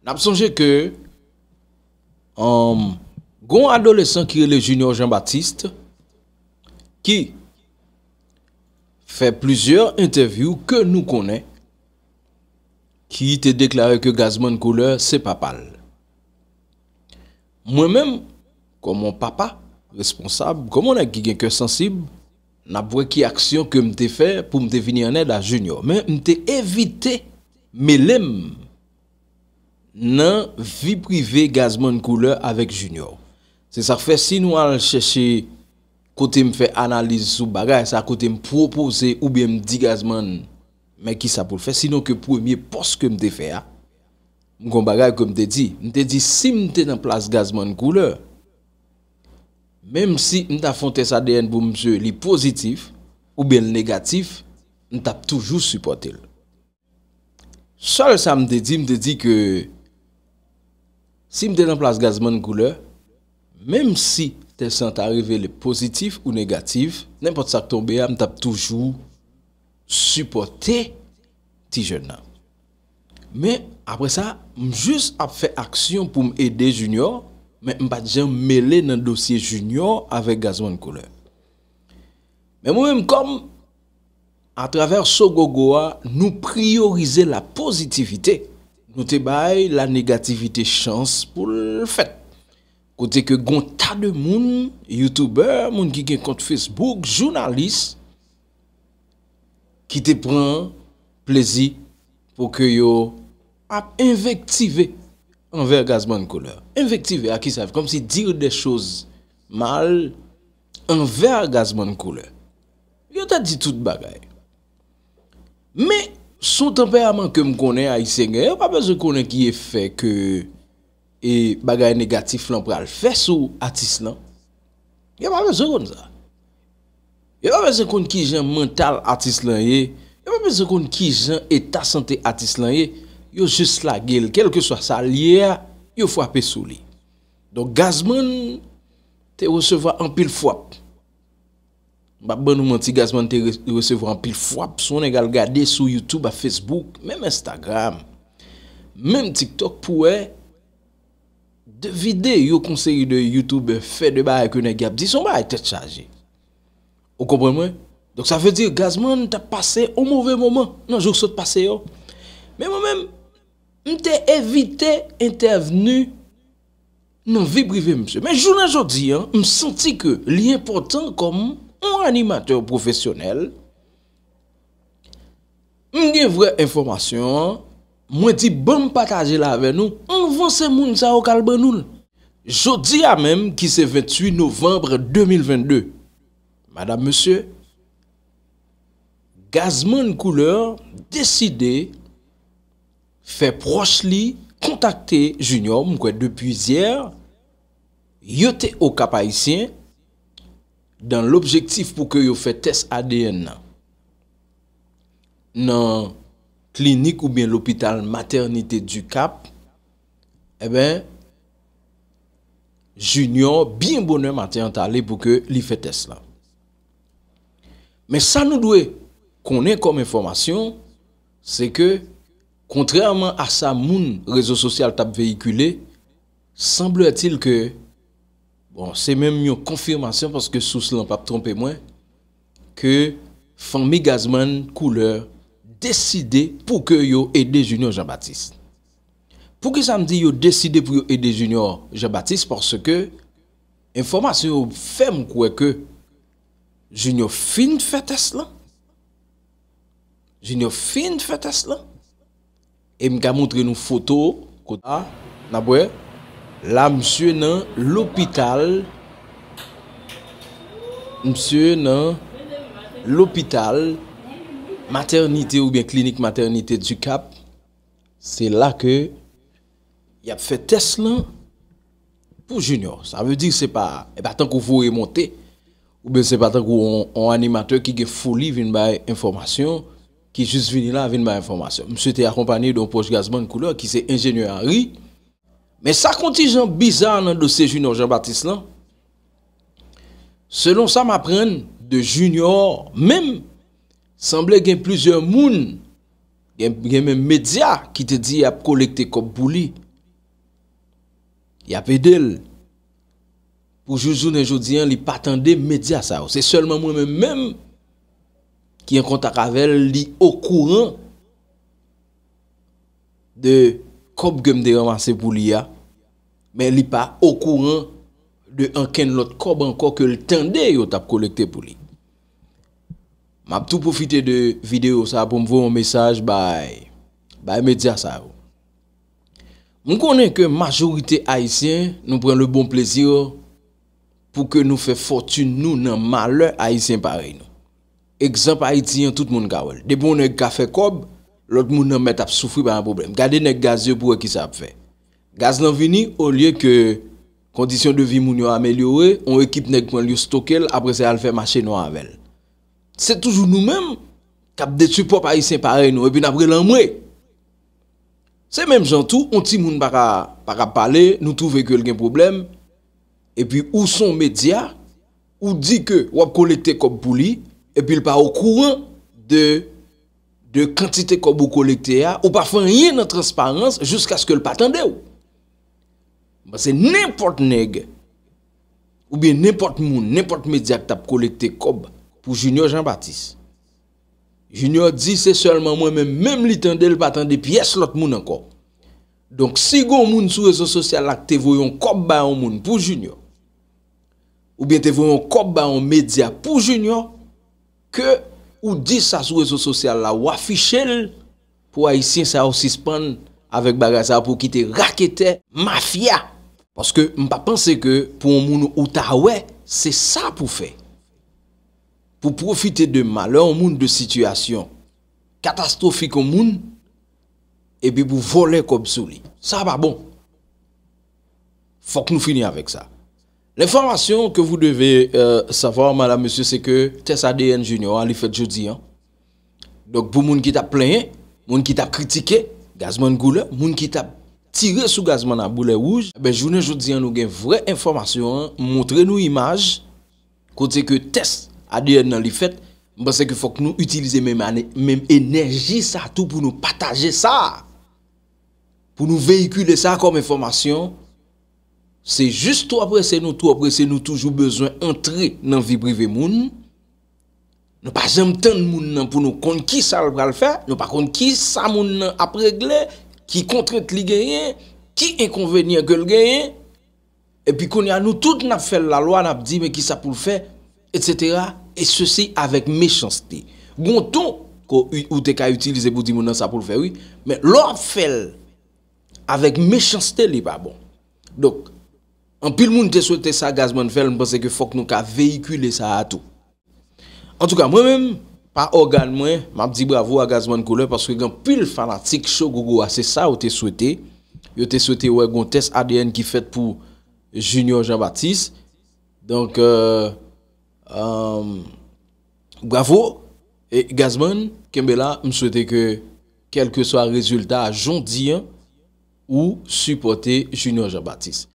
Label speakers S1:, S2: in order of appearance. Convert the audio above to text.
S1: N ap sonje ke, an um, goun adolesan ki e le junior Jean-Baptiste, ki fe plizior intervyou ke nou konen, ki te deklare ke gazman kouleur se papal. Mwen men, kon mon papa, responsab, kon mon an ki genke sensib, n ap vwe ki aksyon ke mte fe pou mte vini anè la junior. Mwen mte evite me lèm, nan vi prive gazman kouleur avèk junior. Se sa fè, si nou al chèche kote m fè analize sou bagay, sa kote m propose ou bè m di gazman mè ki sa pou l fè, sino ke pou m yè poske m te fè a, m kon bagay kou m te di, m te di si m te nan plas gazman kouleur, mèm si m ta fonte sa DNA bou m se li pozitif, ou bè l negatif, m ta pou toujou supportel. Sol sa m te di, m te di ke Si je suis en place Gazman Couleur, même si tes es arrivé le positif ou négatif, n'importe ça qui tombe, je tape toujours supporter petit jeune. Mais après ça, je juste à fait action pour m'aider junior, mais je pas déjà mêlé dans le dossier junior avec Gazman Couleur. Mais moi-même, comme à travers Sogogoa, nous prioriser la positivité. Nou te bay la negativite chans pou l'fet. Kote ke gontade moun, youtuber, moun ki gen kont Facebook, jounalist, ki te pran plezi pou ke yo ap invektive an ver gazman kouleur. Invektive, a ki sav, kom si dir de chouz mal an ver gazman kouleur. Yo ta di tout bagay. Me, Sou temperament ke m konen a isengen, yon pa bezon konen kiye fe ke e bagay negatif lan pral fe sou atis lan, yon pa bezon konen za. Yon pa bezon konen kiye jan mental atis lan ye, yon pa bezon konen kiye jan etasante atis lan ye, yon jes la gel, kelke swa sa liye, yon fwape sou li. Don gazman te woseva an pil fwape. Ba ban nou manti gazman te resevran pil fwap, sou ne gal gade sou YouTube a Facebook, mem Instagram, mem TikTok pouè, devide yo konseyi de YouTube fè de ba akoune gap dis, sou ba a e tet chaje. Ou kompre mwen? Donk sa fè dir gazman te pase ou mouve mouman, nan jok sot pase yo. Mem mwen, mte evite intervenu nan vibrive mse. Men joun anjodi, m senti ke li important komon Mwen animateur profesyonel, mwen gen vwe informasyon, mwen di bon pataj la ven nou, mwen vwonsen moun sa okal ben nou. Jodi ya menm ki se 28 novembre 2022. Madame, monsieur, gazman kouleur, deside, fe proche li, kontakte junior mwen kwe depu zyer, yote o kapayisyen, dan l'objektif pou ke yo fè test ADN nan nan klinik ou bien l'hôpital maternité du CAP, e ben, j'unyon bin bonnen maternité pou ke li fè test la. Men sa nou dwe konen kom informasyon, se ke kontrèman a sa moun rezo sosyal tap vehikule, semble etil ke Bon, se menm yo konfirmasyon, paske sous lan pap trompe mwen, ke fanmi gazman kouleur deside pou ke yo ede junior Jean-Baptiste. Pou ke sa mdi yo deside pou yo ede junior Jean-Baptiste, paske informasyon yo fèm kweke junior fin fètes lan? Junior fin fètes lan? E mga moutre nou foto, kouta, nabwe, kouta, la msye nan l'hopital msye nan l'hopital maternite ou bien klinik maternite du cap se la ke yap fe tes lan pou junior sa ve dik se pa e eh ba tan kou vou remonte ou be se pa tan kou an animateur ki ge foli vin bay informasyon ki jis vini la vin bay informasyon msye te akompanyi don poch gazman kou lor ki se ingenieuri Men sa konti jan bizan nan dosye junior Jean-Baptiste lan? Selon sa mapren, de junior, men, sanble gen plusieurs moun, gen men media, ki te di ap kolekte kop pou li. Ya vedel. Pou joujou nan joudian li patande media sa ou. Se solman moun men men, ki en kontak avel li okouran de kob genm de ramase pou li ya, men li pa okouran de anken lot kob anko ke l ten de yo tap kolekte pou li. Map tou poufite de video sa pou m vou moun mesaj bay me dja sa yo. Moun konen ke majorite Haitien nou pren le bon plezir pou ke nou fe fortune nou nan male Haitien parey nou. Ekzamp Haitien, tout moun gawel. Debon ne gafè kob, lot moun nan met ap soufri pa nan problem. Gade nek gaz yo pou wè ki sa ap fè. Gaz nan vini, ou liye ke kondisyon de vi moun yo amelyore, on ekip nek moun yo stokel, apre se al fè mache nou avèl. Se toujou nou mèm, kap de tupo pa isen pare nou, epi nan prè lan mwè. Se mèm jantou, on ti moun para pale, nou touve ek elken problem, epi ou son media, ou di ke wap kolekte kop pou li, epi l pa ou kouan de... de kantite kob ou kolekte ya, ou pa fwen yin an transparense, jousk aske l patande ou. Mwen se nèmpot neg, oubyen nèmpot moun, nèmpot medyak tap kolekte kob, pou Junior Jean-Baptiste. Junior di se seulement mwen menm, mèm li tende l patande, pi es lot moun an kob. Donk si goun moun sou wezo sosyal, ak te voyon kob ba yon moun pou Junior, oubyen te voyon kob ba yon medyak pou Junior, ke... Ou dis sa sou wezo sosyal la wafi chel pou ay sin sa ou sispan avèk bagaj sa pou kite rakete mafya. Paske m pa panse ke pou moun ou ta we, se sa pou fe. Pou profite de malè, moun de situasyon katastrofik moun, e bi pou vole kòp sou li. Sa ba bon, fòk nou fini avèk sa. L'informasyon ke vous devez euh, savoir, madame monsieur, se ke test ADN junior a li fet joudi an. Dok pou moun ki ta plenye, moun ki ta kritike, gazman goule, moun ki ta tire sou gazman a boule ouj. Ben jounen joudi an nou gen vre informasyon, montre nou imaj, kote ke test ADN nan li fet, mwen se ke fok nou utilize men men enerji sa tou pou nou pataje sa, pou nou veykule sa kom informasyon. Se jist tou apre se nou tou apre se nou toujou bezwen entri nan vibrive moun. Nou pa jem ten moun nan pou nou konki sa al pral fe. Nou pa konki sa moun nan apregle. Ki kontret li genyen. Ki enkonvenyen gel genyen. E pi koni an nou tout nan fel la lwa nan apdi me ki sa pou l fe. Etc. E se si avek mechans te. Gon ton ko oudeka utilize pou di moun nan sa pou l fe. Men lor fel avek mechans te li pa bon. Dok. An pil moun te souwete sa gazman fel, mpense ke fok nou ka veykule sa atou. An touka mwen men, pa organ mwen, mabdi bravo a gazman koulè, paske gen pil fanatik chou gougou a, se sa ou te souwete, ou te souwete wey goun test ADN ki fèt pou Junior Jean-Baptiste. Donk, euh, euh, bravo, gazman, kembe la, msouwete ke kelke so a rezultat a jondi an, ou supporte Junior Jean-Baptiste.